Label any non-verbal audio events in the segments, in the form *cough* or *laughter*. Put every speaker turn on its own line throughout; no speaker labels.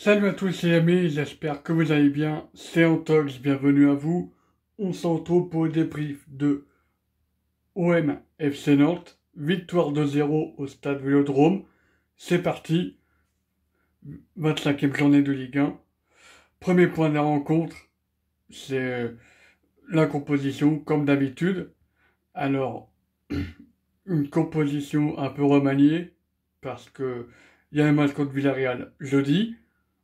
Salut à tous les amis, j'espère que vous allez bien. C'est Antox, bienvenue à vous. On s'entoure pour le débrief de OM FC Nantes, victoire 2-0 au stade Vélodrome. C'est parti, 25e journée de Ligue 1. Premier point de la rencontre, c'est euh, la composition comme d'habitude. Alors, *clears throat* une composition un peu remaniée parce que il y a un match contre Villarreal jeudi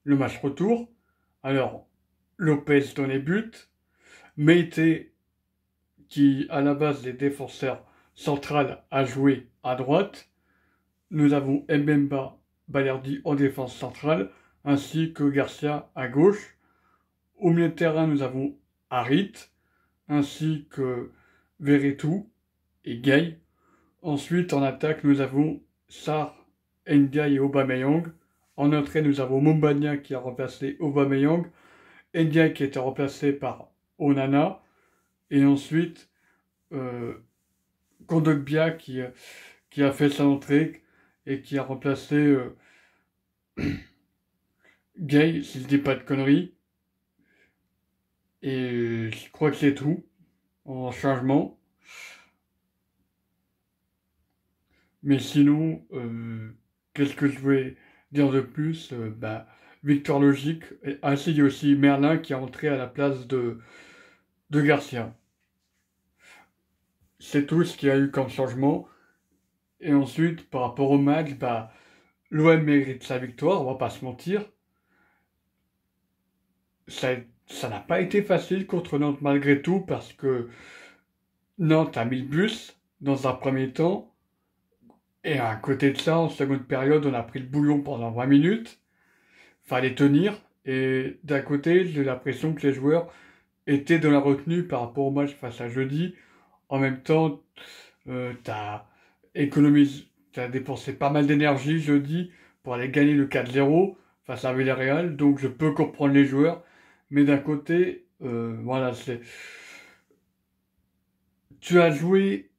le match retour. Alors, Lopez dans les buts, Meite, qui à la base des défenseurs centrales a joué à droite. Nous avons Mbemba Balerdi en défense centrale, ainsi que Garcia à gauche. Au milieu de terrain, nous avons Harit, ainsi que Veretout et Gay. Ensuite, en attaque, nous avons Sar, Ndiaye et Aubameyang. En entrée, nous avons Mumbania qui a remplacé Aubameyang, Endia qui a été remplacé par Onana, et ensuite euh, Kondogbia qui, a fait sa entrée et qui a remplacé euh, *coughs* Gay, si je dis pas de conneries. Et je crois que c'est tout en changement. Mais sinon, euh, qu'est-ce que je vais dire de plus euh, bah, victoire Logique, ainsi aussi Merlin qui est entré à la place de, de Garcia. C'est tout ce qu'il y a eu comme changement. Et ensuite, par rapport au match, bah, l'OM mérite sa victoire, on va pas se mentir. Ça ça n'a pas été facile contre Nantes malgré tout parce que Nantes a mis le bus dans un premier temps et à côté de ça, en seconde période, on a pris le bouillon pendant 20 minutes. Fallait tenir. Et d'un côté, j'ai l'impression que les joueurs étaient dans la retenue par rapport au match face à jeudi. En même temps, euh, t'as économisé, t'as dépensé pas mal d'énergie jeudi pour aller gagner le 4-0 face à Villarreal. Donc je peux comprendre les joueurs. Mais d'un côté, euh, voilà, c'est. Tu as joué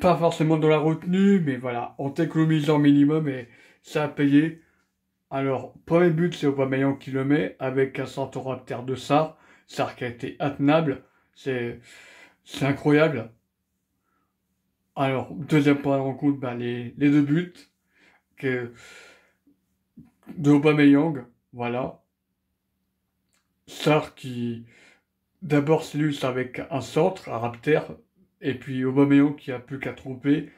pas forcément dans la retenue, mais voilà, on t'économise en minimum et ça a payé. Alors, premier but, c'est Aubameyang qui le met, avec un centre Rapter de Sar. Sar qui a été attenable, c'est incroyable. Alors, deuxième point de rencontre, les, les, deux buts que, de Aubameyang, voilà. Sar qui, d'abord, sluse avec un centre, un et puis Aubameyang qui a plus qu'à tromper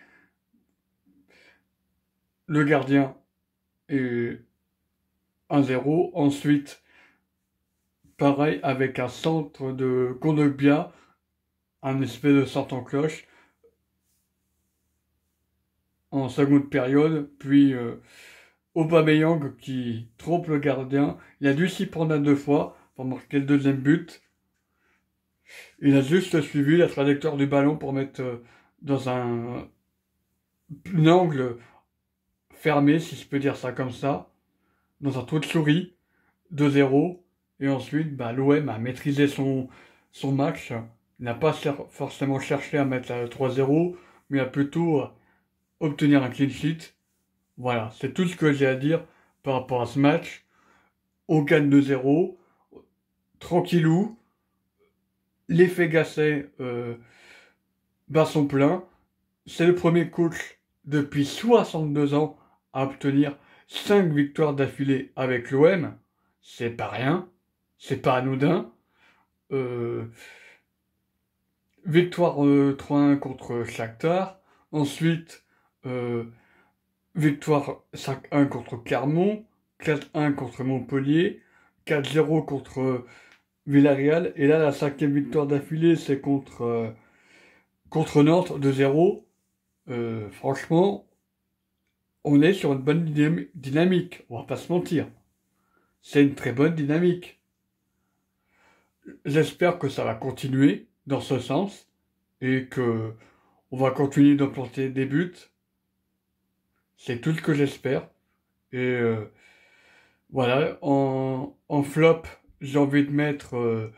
le gardien est 1-0. Ensuite, pareil avec un centre de Kondogbia, un espèce de centre en cloche en seconde période. Puis euh, Aubameyang qui trompe le gardien. Il a dû s'y prendre à deux fois pour marquer le deuxième but. Il a juste suivi la trajectoire du ballon pour mettre euh, dans un, angle fermé, si je peux dire ça comme ça, dans un trou de souris, 2-0. Et ensuite, bah, l'OM a maîtrisé son, match. Il n'a pas forcément cherché à mettre trois 3-0, mais a plutôt obtenir un clean sheet. Voilà, c'est tout ce que j'ai à dire par rapport à ce match. aucun gagne 2-0, tranquillou, l'effet Gasset euh, bat son plein. C'est le premier coach depuis 62 ans à obtenir 5 victoires d'affilée avec l'OM. C'est pas rien, c'est pas anodin. Euh, victoire 3-1 euh, contre Shakhtar. Ensuite, euh, victoire 5-1 contre Carmont. 4-1 contre Montpellier, 4-0 contre Villarreal. Et là, la cinquième victoire d'affilée, c'est contre, euh, contre Nantes 2 0. Euh, franchement, on est sur une bonne dynamique. On va pas se mentir. C'est une très bonne dynamique. J'espère que ça va continuer dans ce sens et que on va continuer d'implanter des buts. C'est tout ce que j'espère. Et euh, voilà, en, en flop, j'ai envie de mettre euh,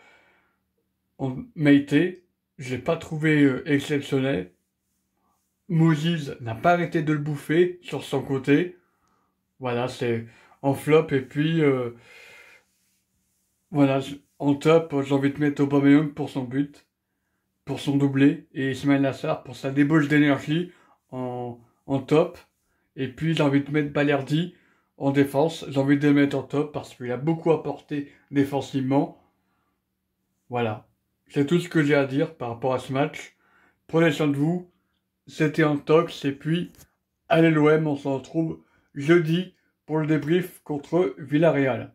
en Maïté. Je l'ai pas trouvé euh, exceptionnel. Moses n'a pas arrêté de le bouffer sur son côté. Voilà, c'est en flop. Et puis, euh, voilà, en top, j'ai envie de mettre Aubameyang pour son but, pour son doublé, et Ismail Lassar pour sa débauche d'énergie en, en top. Et puis, j'ai envie de mettre Balerdi en défense, j'ai envie de le mettre en top parce qu'il a beaucoup apporté défensivement. Voilà. C'est tout ce que j'ai à dire par rapport à ce match. Prenez soin de vous. C'était en tox et puis allez l'OM, on s'en retrouve jeudi pour le débrief contre Villarreal.